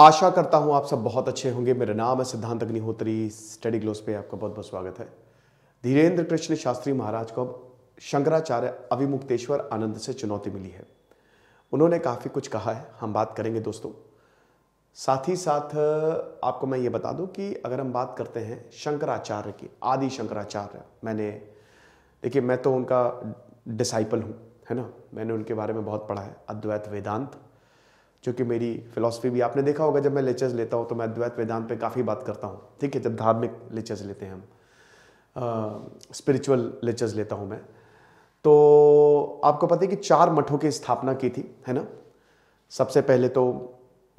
आशा करता हूँ आप सब बहुत अच्छे होंगे मेरा नाम है सिद्धांत अग्निहोत्री स्टडी ग्लोस पे आपका बहुत बहुत स्वागत है धीरेन्द्र कृष्ण शास्त्री महाराज को अब शंकराचार्य अभिमुक्तेश्वर आनंद से चुनौती मिली है उन्होंने काफ़ी कुछ कहा है हम बात करेंगे दोस्तों साथ ही साथ आपको मैं ये बता दूं कि अगर हम बात करते हैं शंकराचार्य की आदि शंकराचार्य मैंने देखिए मैं तो उनका डिसाइपल हूँ है ना मैंने उनके बारे में बहुत पढ़ा है अद्वैत वेदांत जो कि मेरी फिलॉसफी भी आपने देखा होगा जब मैं लेक्चर्स लेता हूँ तो मैं अद्वैत वेदांत पे काफ़ी बात करता हूँ ठीक है जब धार्मिक लेक्चर्स लेते हैं हम स्पिरिचुअल लेक्चर्स लेता हूँ मैं तो आपको पता है कि चार मठों की स्थापना की थी है ना सबसे पहले तो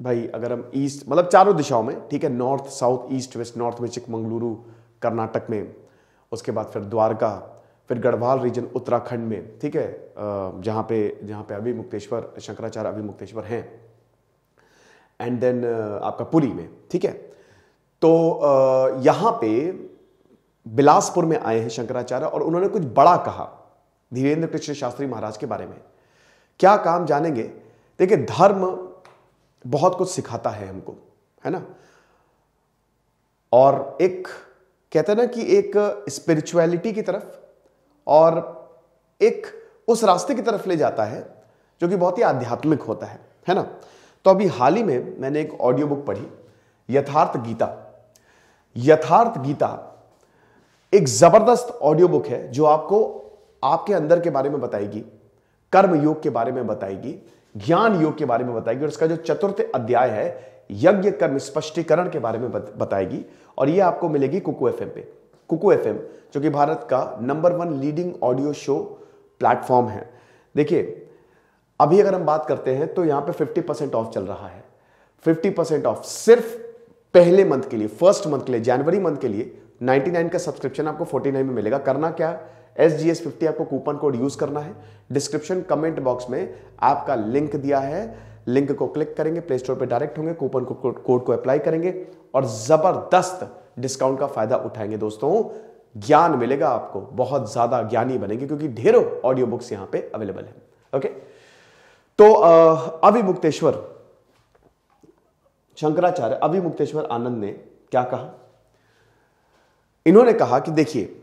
भाई अगर हम ईस्ट मतलब चारों दिशाओं में ठीक है north south east west north में चिकमंगलुरु कर्नाटक में उसके बाद फिर द्वारका फिर गढ़वाल रीजन उत्तराखंड में ठीक है जहाँ पे जहाँ पे अभी मुक्तेश्वर शंकराचार्य अभी मुक्तेश्वर हैं एंड देन uh, आपका पुरी में ठीक है तो uh, यहां पे बिलासपुर में आए हैं शंकराचार्य और उन्होंने कुछ बड़ा कहा धीरेन्द्र कृष्ण शास्त्री महाराज के बारे में क्या काम जानेंगे देखिए धर्म बहुत कुछ सिखाता है हमको है ना और एक कहते हैं ना कि एक स्पिरिचुअलिटी की तरफ और एक उस रास्ते की तरफ ले जाता है जो कि बहुत ही आध्यात्मिक होता है है ना तो अभी हाल ही में मैंने एक ऑडियो बुक पढ़ी यथार्थ गीता यथार्थ गीता एक जबरदस्त ऑडियो बुक है जो आपको आपके अंदर के बारे में बताएगी कर्म योग के बारे में बताएगी ज्ञान योग के बारे में बताएगी और इसका जो चतुर्थ अध्याय है यज्ञ कर्म स्पष्टीकरण के बारे में बताएगी और यह आपको मिलेगी कुकू एफ पे कुकू एफ जो कि भारत का number one leading audio show platform है देखिए अभी अगर हम बात करते हैं तो यहां पे 50 परसेंट ऑफ चल रहा है 50 परसेंट ऑफ सिर्फ पहले मंथ के लिए फर्स्ट मंथ के लिए जनवरी मंथ के लिए 99 का सब्सक्रिप्शन आपको 49 में मिलेगा करना क्या एस जी एस फिफ्टी आपको कूपन कोड यूज करना है डिस्क्रिप्शन कमेंट बॉक्स में आपका लिंक दिया है लिंक को क्लिक करेंगे प्ले स्टोर पर डायरेक्ट होंगे कूपन कोड को अप्लाई करेंगे और जबरदस्त डिस्काउंट का फायदा उठाएंगे दोस्तों ज्ञान मिलेगा आपको बहुत ज्यादा ज्ञानी बनेंगे क्योंकि ढेरों ऑडियो बुक्स यहां पे अवेलेबल है ओके okay? तो अभिमुक्तेश्वर शंकराचार्य अभिमुक्तेश्वर आनंद ने क्या कहा इन्होंने कहा कि देखिए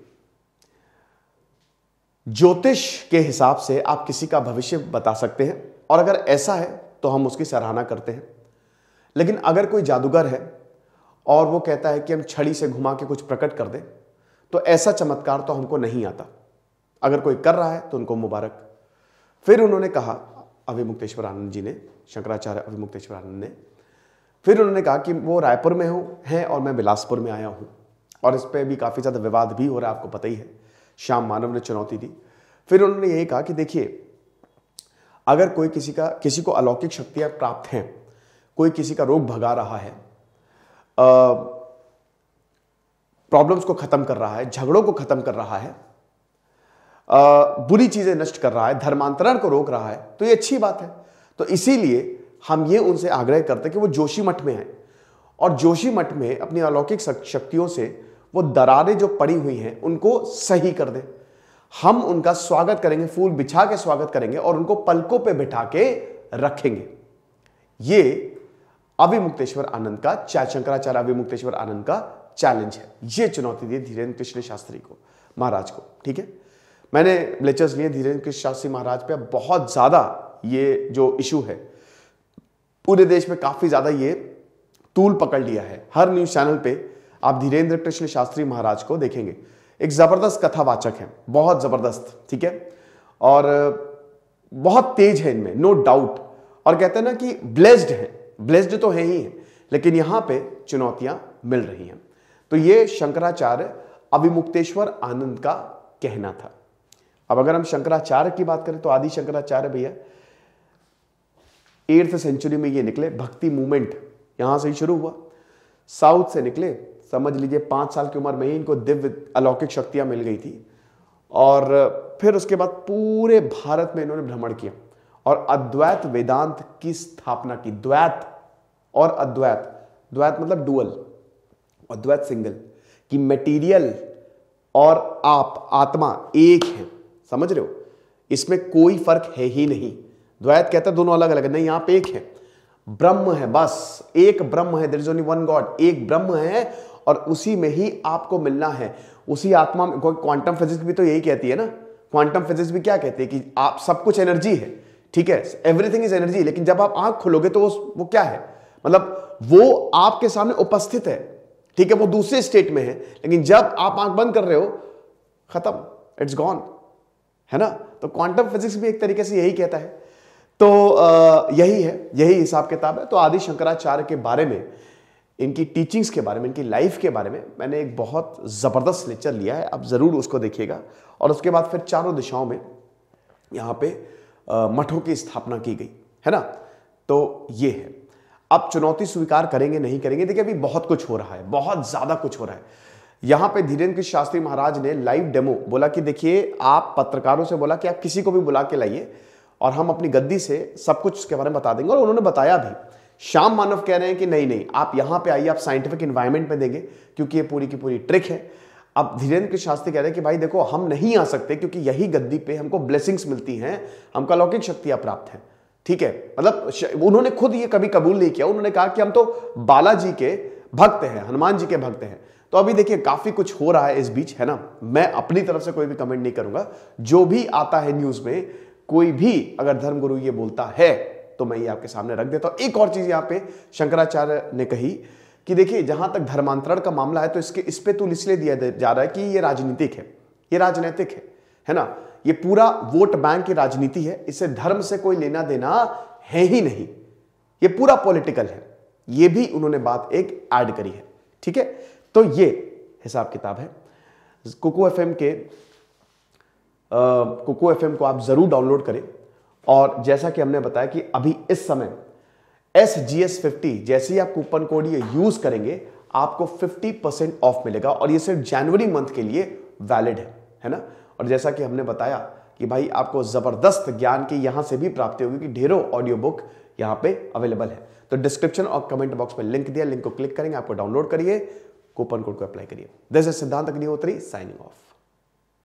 ज्योतिष के हिसाब से आप किसी का भविष्य बता सकते हैं और अगर ऐसा है तो हम उसकी सराहना करते हैं लेकिन अगर कोई जादूगर है और वो कहता है कि हम छड़ी से घुमा के कुछ प्रकट कर दें तो ऐसा चमत्कार तो हमको नहीं आता अगर कोई कर रहा है तो उनको मुबारक फिर उन्होंने कहा अभिमुक्तेश्वर आनंद जी ने शंकराचार्य अभिमुक्तेश्वर आनंद ने फिर उन्होंने कहा कि वो रायपुर में हूँ हैं और मैं बिलासपुर में आया हूँ और इस पर भी काफ़ी ज़्यादा विवाद भी हो रहा है आपको पता ही है श्याम मानव ने चुनौती दी फिर उन्होंने यही कहा कि देखिए अगर कोई किसी का किसी को अलौकिक शक्तियाँ प्राप्त हैं कोई किसी का रोग भगा रहा है प्रॉब्लम्स को ख़त्म कर रहा है झगड़ों को ख़त्म कर रहा है बुरी चीज़ें नष्ट कर रहा है धर्मांतरण को रोक रहा है तो ये अच्छी बात है तो इसीलिए हम ये उनसे आग्रह करते हैं कि वो जोशी मठ में आए और जोशी मठ में अपनी अलौकिक शक्तियों से वो दरारें जो पड़ी हुई हैं उनको सही कर दें हम उनका स्वागत करेंगे फूल बिछा के स्वागत करेंगे और उनको पलकों पे बिठा के रखेंगे ये अभिमुक्तेश्वर आनंद का शंकराचार्य अभिमुक्तेश्वर आनंद का चैलेंज है ये चुनौती दी धीरेन्द्र कृष्ण शास्त्री को महाराज को ठीक है मैंने लेक्चर्स लिए धीरेन्द्र कृष्ण शास्त्री महाराज पे बहुत ज़्यादा ये जो इशू है पूरे देश में काफ़ी ज़्यादा ये तूल पकड़ लिया है हर न्यूज़ चैनल पे आप धीरेन्द्र कृष्ण शास्त्री महाराज को देखेंगे एक ज़बरदस्त कथावाचक हैं बहुत ज़बरदस्त ठीक है और बहुत तेज है इनमें नो डाउट और कहते हैं ना कि ब्लेस्ड हैं ब्लेस्ड तो है ही हैं लेकिन यहाँ पे चुनौतियाँ मिल रही हैं तो ये शंकराचार्य अभिमुक्तेश्वर आनंद का कहना था अब अगर हम शंकराचार्य की बात करें तो आदि शंकराचार्य भैया एट्थ सेंचुरी में ये निकले भक्ति मूवमेंट यहां से ही शुरू हुआ साउथ से निकले समझ लीजिए पांच साल की उम्र में ही इनको दिव्य अलौकिक शक्तियां मिल गई थी और फिर उसके बाद पूरे भारत में इन्होंने भ्रमण किया और अद्वैत वेदांत की स्थापना की द्वैत और अद्वैत द्वैत मतलब डुअल अद्वैत सिंगल कि मटेरियल और आप आत्मा एक है समझ रहे हो इसमें कोई फर्क है ही नहीं द्वैत कहता है दोनों अलग अलग है नहीं आप एक है ब्रह्म है बस एक ब्रह्म है there is only one God एक ब्रह्म है और उसी में ही आपको मिलना है उसी आत्मा में क्वांटम फिजिक्स भी तो यही कहती है ना क्वांटम फिजिक्स भी क्या कहती है कि आप सब कुछ एनर्जी है ठीक है एवरीथिंग इज एनर्जी लेकिन जब आप आंख खोलोगे तो वो वो क्या है मतलब वो आपके सामने उपस्थित है ठीक है वो दूसरे स्टेट में है लेकिन जब आप आंख बंद कर रहे हो खत्म इट्स गॉन है ना तो क्वांटम फिजिक्स भी एक तरीके से यही कहता है तो यही है यही हिसाब किताब है तो आदि शंकराचार्य के बारे में इनकी टीचिंग्स के बारे में इनकी लाइफ के बारे में मैंने एक बहुत ज़बरदस्त लेक्चर लिया है आप ज़रूर उसको देखिएगा और उसके बाद फिर चारों दिशाओं में यहाँ पे मठों की स्थापना की गई है ना तो ये है आप चुनौती स्वीकार करेंगे नहीं करेंगे देखिए अभी बहुत कुछ हो रहा है बहुत ज़्यादा कुछ हो रहा है यहां पे धीरेन्द्र कृष्ण शास्त्री महाराज ने लाइव डेमो बोला कि देखिए आप पत्रकारों से बोला कि आप किसी को भी बुला के लाइए और हम अपनी गद्दी से सब कुछ उसके बारे में बता देंगे और उन्होंने बताया भी श्याम मानव कह रहे हैं कि नहीं नहीं आप यहां पे आइए आप साइंटिफिक इन्वायरमेंट में देंगे क्योंकि ये पूरी की पूरी ट्रिक है अब धीरेन्द्र कृष्ण शास्त्री कह रहे हैं कि भाई देखो हम नहीं आ सकते क्योंकि यही गद्दी पे हमको ब्लेसिंग्स मिलती हैं हमको अलौकिक शक्तियां प्राप्त हैं ठीक है मतलब उन्होंने खुद ये कभी कबूल नहीं किया उन्होंने कहा कि हम तो बालाजी के भक्त हैं हनुमान जी के भक्त हैं तो अभी देखिए काफी कुछ हो रहा है इस बीच है ना मैं अपनी तरफ से कोई भी कमेंट नहीं करूंगा जो भी आता है न्यूज में कोई भी अगर धर्मगुरु ये बोलता है तो मैं ये आपके सामने रख देता हूं एक और चीज यहां पे शंकराचार्य ने कही कि देखिए जहां तक धर्मांतरण का मामला है तो इसके इस पे तुल तो इसलिए दिया जा रहा है कि ये राजनीतिक है ये राजनीतिक है है ना ये पूरा वोट बैंक की राजनीति है इसे धर्म से कोई लेना देना है ही नहीं ये पूरा पॉलिटिकल है ये भी उन्होंने बात एक ऐड करी है ठीक है तो ये हिसाब किताब है कुकू एफ के कुकू एफ को आप ज़रूर डाउनलोड करें और जैसा कि हमने बताया कि अभी इस समय एस जी एस फिफ्टी जैसे ही आप कूपन कोड ये यूज़ करेंगे आपको 50 परसेंट ऑफ मिलेगा और ये सिर्फ जनवरी मंथ के लिए वैलिड है है ना और जैसा कि हमने बताया कि भाई आपको ज़बरदस्त ज्ञान की यहां से भी प्राप्ति होगी कि ढेरों ऑडियो बुक यहां पे अवेलेबल है तो डिस्क्रिप्शन और कमेंट बॉक्स में लिंक दिया लिंक को क्लिक करेंगे आपको डाउनलोड करिए कूपन कोड को अप्लाई करिए this is Siddhant Agnihotri signing off